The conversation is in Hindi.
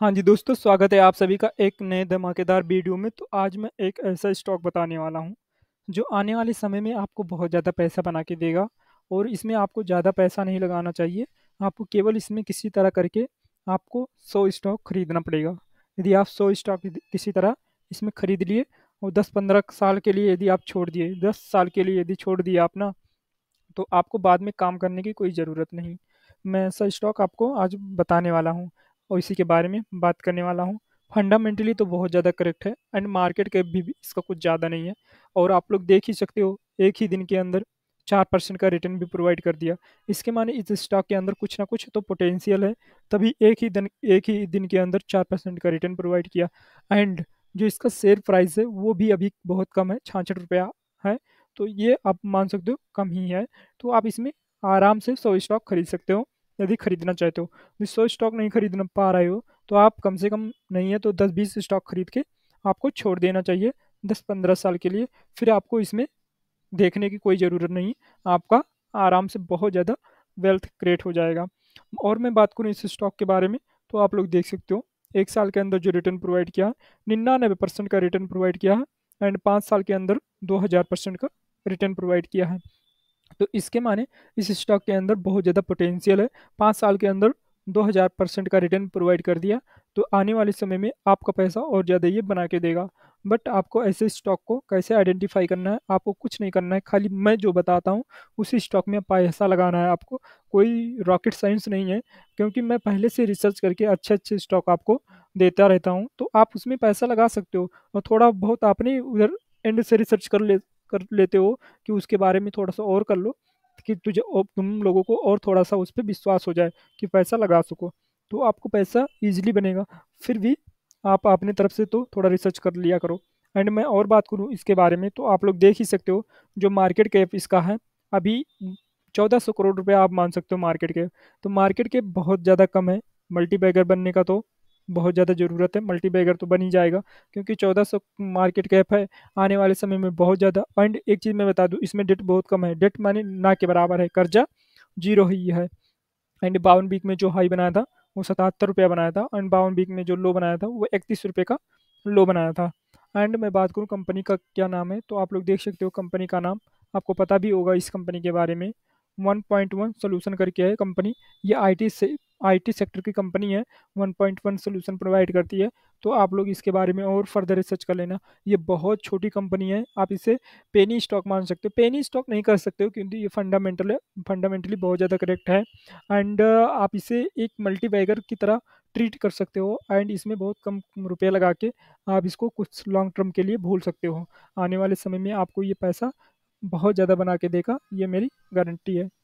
हाँ जी दोस्तों स्वागत है आप सभी का एक नए धमाकेदार वीडियो में तो आज मैं एक ऐसा स्टॉक बताने वाला हूँ जो आने वाले समय में आपको बहुत ज़्यादा पैसा बना के देगा और इसमें आपको ज़्यादा पैसा नहीं लगाना चाहिए आपको केवल इसमें किसी तरह करके आपको सौ स्टॉक खरीदना पड़ेगा यदि आप सौ स्टॉक किसी तरह इसमें खरीद लिए और दस पंद्रह साल के लिए यदि आप छोड़ दिए दस साल के लिए यदि छोड़ दिए आप ना तो आपको बाद में काम करने की कोई ज़रूरत नहीं मैं ऐसा स्टॉक आपको आज बताने वाला हूँ और इसी के बारे में बात करने वाला हूँ फंडामेंटली तो बहुत ज़्यादा करेक्ट है एंड मार्केट कैप भी, भी इसका कुछ ज़्यादा नहीं है और आप लोग देख ही सकते हो एक ही दिन के अंदर चार परसेंट का रिटर्न भी प्रोवाइड कर दिया इसके माने इस स्टॉक के अंदर कुछ ना कुछ तो पोटेंशियल है तभी एक ही दिन एक ही दिन के अंदर चार परसेंट का रिटर्न प्रोवाइड किया एंड जो इसका शेयर प्राइस है वो भी अभी बहुत कम है छाछठ रुपया है तो ये आप मान सकते हो कम ही है तो आप इसमें आराम से सौ स्टॉक खरीद सकते हो यदि खरीदना चाहते हो तो। सौ स्टॉक नहीं खरीद पा रहे हो तो आप कम से कम नहीं है तो दस बीस स्टॉक खरीद के आपको छोड़ देना चाहिए दस पंद्रह साल के लिए फिर आपको इसमें देखने की कोई ज़रूरत नहीं आपका आराम से बहुत ज़्यादा वेल्थ क्रिएट हो जाएगा और मैं बात करूँ इस स्टॉक के बारे में तो आप लोग देख सकते हो एक साल के अंदर जो रिटर्न प्रोवाइड किया है निन्यानवे परसेंट का रिटर्न प्रोवाइड किया है एंड पाँच साल के अंदर दो हज़ार परसेंट का रिटर्न प्रोवाइड किया है तो इसके माने इस स्टॉक के अंदर बहुत ज़्यादा पोटेंशियल है पाँच साल के अंदर 2000 परसेंट का रिटर्न प्रोवाइड कर दिया तो आने वाले समय में आपका पैसा और ज़्यादा ये बना के देगा बट आपको ऐसे स्टॉक को कैसे आइडेंटिफाई करना है आपको कुछ नहीं करना है खाली मैं जो बताता हूँ उसी स्टॉक में पैसा लगाना है आपको कोई रॉकेट साइंस नहीं है क्योंकि मैं पहले से रिसर्च करके अच्छे अच्छे स्टॉक आपको देता रहता हूँ तो आप उसमें पैसा लगा सकते हो और थोड़ा बहुत आपने उधर एंड से रिसर्च कर ले कर लेते हो कि उसके बारे में थोड़ा सा और कर लो कि तुझे तुम लोगों को और थोड़ा सा उस पर विश्वास हो जाए कि पैसा लगा सको तो आपको पैसा ईजिली बनेगा फिर भी आप अपने तरफ से तो थोड़ा रिसर्च कर लिया करो एंड मैं और बात करूँ इसके बारे में तो आप लोग देख ही सकते हो जो मार्केट कैप इसका है अभी चौदह सौ करोड़ रुपया आप मान सकते हो मार्केट कैप तो मार्केट कैप बहुत ज़्यादा कम है मल्टी बैगर बनने का तो बहुत ज़्यादा ज़रूरत है मल्टी बैगर तो बन ही जाएगा क्योंकि 1400 मार्केट कैप है आने वाले समय में बहुत ज़्यादा एंड एक चीज़ मैं बता दूँ इसमें डेट बहुत कम है डेट माने ना के बराबर है कर्जा जीरो ही है एंड बावन वीक में जो हाई बनाया था वो सतहत्तर रुपया बनाया था एंड बावन वीक में जो लो बनाया था वो इकतीस रुपये का लो बनाया था एंड मैं बात करूँ कंपनी का क्या नाम है तो आप लोग देख सकते हो कंपनी का नाम आपको पता भी होगा इस कंपनी के बारे में 1.1 सॉल्यूशन करके है कंपनी ये आईटी से आईटी सेक्टर की कंपनी है 1.1 सॉल्यूशन प्रोवाइड करती है तो आप लोग इसके बारे में और फर्दर रिसर्च कर लेना ये बहुत छोटी कंपनी है आप इसे पेनी स्टॉक मान सकते हो पेनी स्टॉक नहीं कर सकते हो क्योंकि ये फंडामेंटल है फंडामेंटली बहुत ज़्यादा करेक्ट है एंड आप इसे एक मल्टीबैगर की तरह ट्रीट कर सकते हो एंड इसमें बहुत कम रुपया लगा के आप इसको कुछ लॉन्ग टर्म के लिए भूल सकते हो आने वाले समय में आपको ये पैसा बहुत ज़्यादा बना के देगा ये मेरी गारंटी है